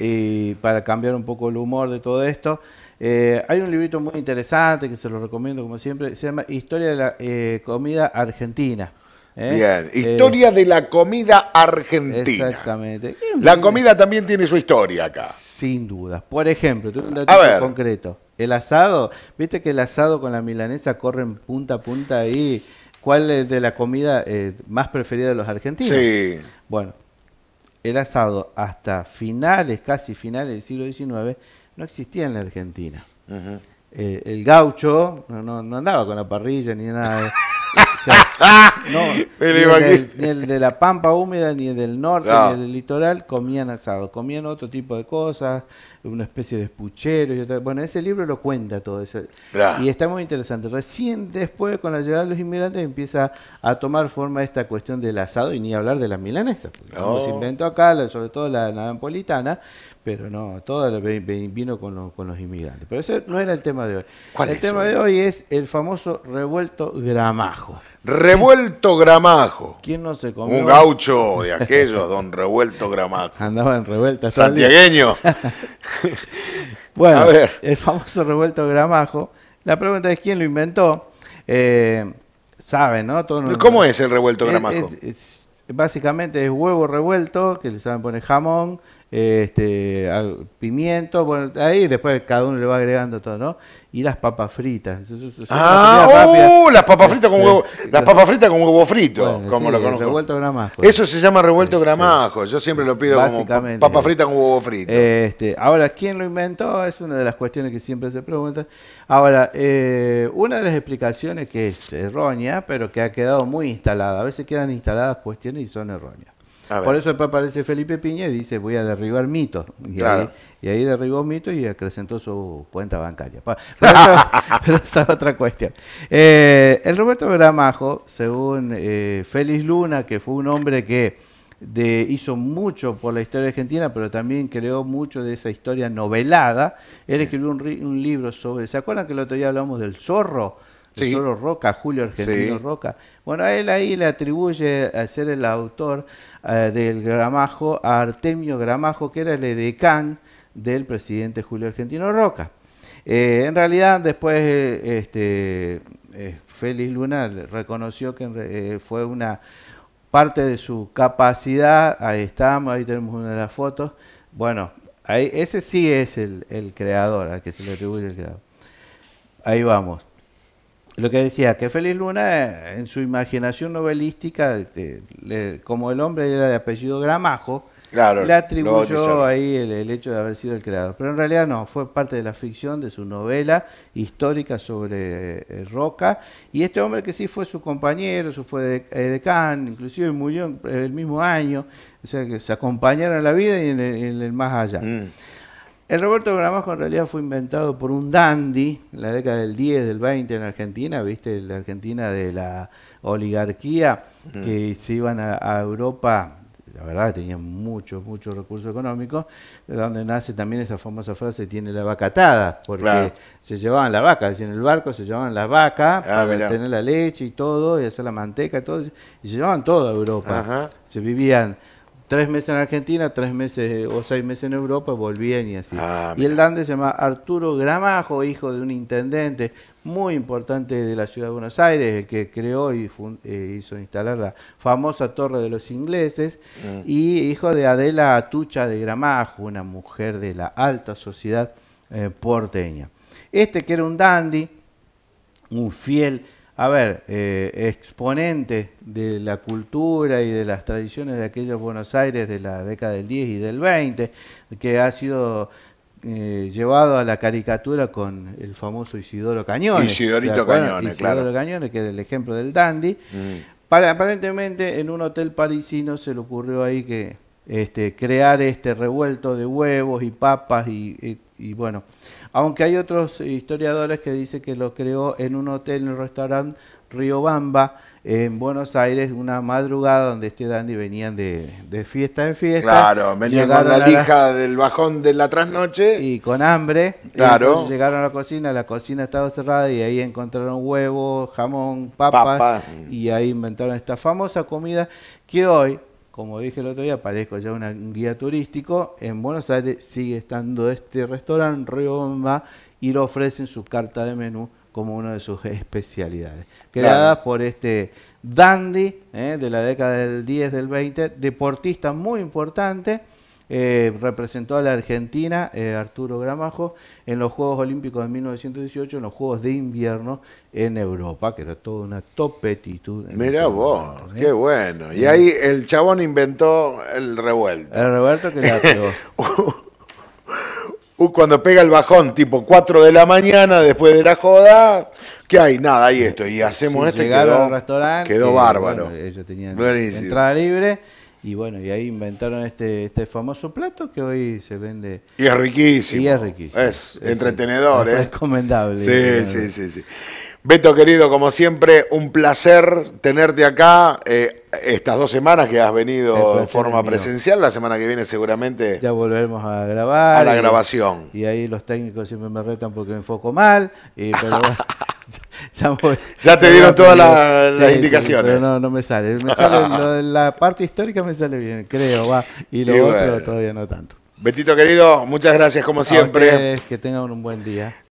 y para cambiar un poco el humor de todo esto. Eh, hay un librito muy interesante que se lo recomiendo como siempre, se llama Historia de la eh, Comida Argentina. ¿eh? Bien, historia de la comida argentina. Exactamente. La comida también tiene su historia acá. Sin duda. Por ejemplo, un dato concreto. El asado, viste que el asado con la milanesa corren punta a punta ahí. ¿Cuál es de la comida más preferida de los argentinos? Sí. Bueno, el asado hasta finales, casi finales del siglo XIX, no existía en la Argentina. Eh, el gaucho no, andaba con la parrilla ni nada. De, eso. ni, el, de la pampa húmeda, ni el del norte, ni el del litoral comían asado, comían otro tipo de cosas, una especie de espuchero. Y Bueno, ese libro lo cuenta todo eso. Y está muy interesante. Recién después, con la llegada de los inmigrantes, empieza a tomar forma esta cuestión del asado y ni hablar de la milanesa. Se inventó acá, sobre todo la, napolitana, pero no, todo vino con los, con los inmigrantes. Pero ese no era el tema de hoy. el tema de hoy es el famoso revuelto gramajo. Revuelto Gramajo. ¿Quién no se comió? Un gaucho de aquellos, don Revuelto Gramajo. Andaba en revuelta. Santiagueño. bueno, el famoso Revuelto Gramajo. La pregunta es quién lo inventó. Eh, sabe saben, ¿no? ¿Cómo es el Revuelto Gramajo? básicamente es huevo revuelto, que le saben poner jamón, este, pimiento, bueno, ahí después cada uno le va agregando todo, ¿no? Y las papas fritas. ah, uh, las papas fritas con huevo, las papas fritas con huevo frito, como lo conozco. Revuelto gramajo. Eso se llama revuelto gramajo. Yo siempre lo pido como papas fritas con huevo frito. Este, ahora, ¿quién lo inventó? Es una de las cuestiones que siempre se pregunta Ahora, eh, una de las explicaciones que es errónea, pero que ha quedado muy instalada. A veces quedan instaladas cuestiones y son erróneas. Por eso aparece Felipe Piña y dice, voy a derribar mitos. Y, ahí, derribó mitos y acrecentó su cuenta bancaria. Pero, esa, es otra cuestión. Eh, el Roberto Veramajo, según eh, Félix Luna, que fue un hombre que hizo mucho por la historia argentina, pero también creó mucho de esa historia novelada, él escribió un, un libro sobre, ¿se acuerdan que el otro día hablamos del zorro? Tesoro Roca, Julio Argentino Roca. Bueno, a él ahí le atribuye a ser el autor eh, del Gramajo a Artemio Gramajo, que era el edecán del presidente Julio Argentino Roca. Eh, en realidad, después este, eh, Félix Luna reconoció que fue una parte de su capacidad. Ahí estamos, ahí tenemos una de las fotos. Bueno, ahí, ese sí es el, el creador, al que se le atribuye el creador. Ahí vamos. Lo que decía, que Félix Luna eh, en su imaginación novelística, este, como el hombre era de apellido Gramajo, le atribuyó ahí el, hecho de haber sido el creador. Pero en realidad no, fue parte de la ficción de su novela histórica sobre eh, Roca. Y este hombre que sí fue su compañero, su fue de, eh, inclusive murió el mismo año, o sea que se acompañaron en la vida y en el, más allá. Mm. El Roberto Gramajo en realidad fue inventado por un dandy en la década del 10, del 20 en Argentina, ¿viste? La Argentina de la oligarquía, que se iban a, Europa la verdad tenían muchos, muchos recursos económicos, de donde nace también esa famosa frase, tiene la vaca atada, porque se llevaban la vaca, en el barco se llevaban la vaca ah, para tener la leche y todo, y hacer la manteca y todo, y se llevaban toda Europa, se vivían tres meses en Argentina, tres meses eh, o seis meses en Europa, volvían y así. Ah, y el dandy se llama Arturo Gramajo, hijo de un intendente muy importante de la ciudad de Buenos Aires, el que creó y eh, hizo instalar la famosa Torre de los Ingleses, mm. y hijo de Adela Atucha de Gramajo, una mujer de la alta sociedad eh, porteña. Este que era un dandy, un fiel a ver, eh, exponente de la cultura y de las tradiciones de aquellos Buenos Aires de la década del 10 y del 20, que ha sido eh, llevado a la caricatura con el famoso Isidoro Cañones. Isidorito Cañones, Isidoro claro. Cañones, que era el ejemplo del dandy. Mm. aparentemente en un hotel parisino se le ocurrió ahí que este, crear este revuelto de huevos y papas y y bueno, aunque hay otros historiadores que dicen que lo creó en un hotel, en el restaurante Bamba, en Buenos Aires, una madrugada donde este Dandy venían de, fiesta en fiesta. Claro, venían con la lija del bajón de la trasnoche. Y con hambre. Claro. Llegaron a la cocina, la cocina estaba cerrada y ahí encontraron huevos, jamón, papas. Y ahí inventaron esta famosa comida que hoy como dije el otro día, aparezco ya un guía turístico. En Buenos Aires sigue estando este restaurante Río Bomba, y lo ofrecen su carta de menú como una de sus especialidades. Creada por este dandy eh, de la década del 10, del 20, deportista muy importante eh, representó a la Argentina, eh, Arturo Gramajo, en los Juegos Olímpicos de 1918, en los Juegos de Invierno en Europa, que era toda una topetitud. Mira vos, ¿eh? qué bueno. Y ahí el chabón inventó el revuelto. El revuelto que la pegó. Uh, cuando pega el bajón, tipo 4 de la mañana, después de la joda, Que hay? Nada, hay esto. Y hacemos esto quedó, quedó bárbaro. ellos tenían entrada libre y bueno, y ahí inventaron este, este, famoso plato que hoy se vende. Y es riquísimo. Y es riquísimo. Es, entretenedor, es, ¿eh? Recomendable. Sí, sí, sí, sí. Beto, querido, como siempre, un placer tenerte acá. Eh, estas dos semanas que has venido en forma presencial, la semana que viene seguramente. Ya volveremos a grabar. A la grabación. Y ahí los técnicos siempre me retan porque me enfoco mal. Y, pero ya, te dieron todas las, indicaciones. no, no me sale. la parte histórica me sale bien, creo, va. Y lo otro todavía no tanto. Betito querido, muchas gracias como siempre. que tengan un buen día.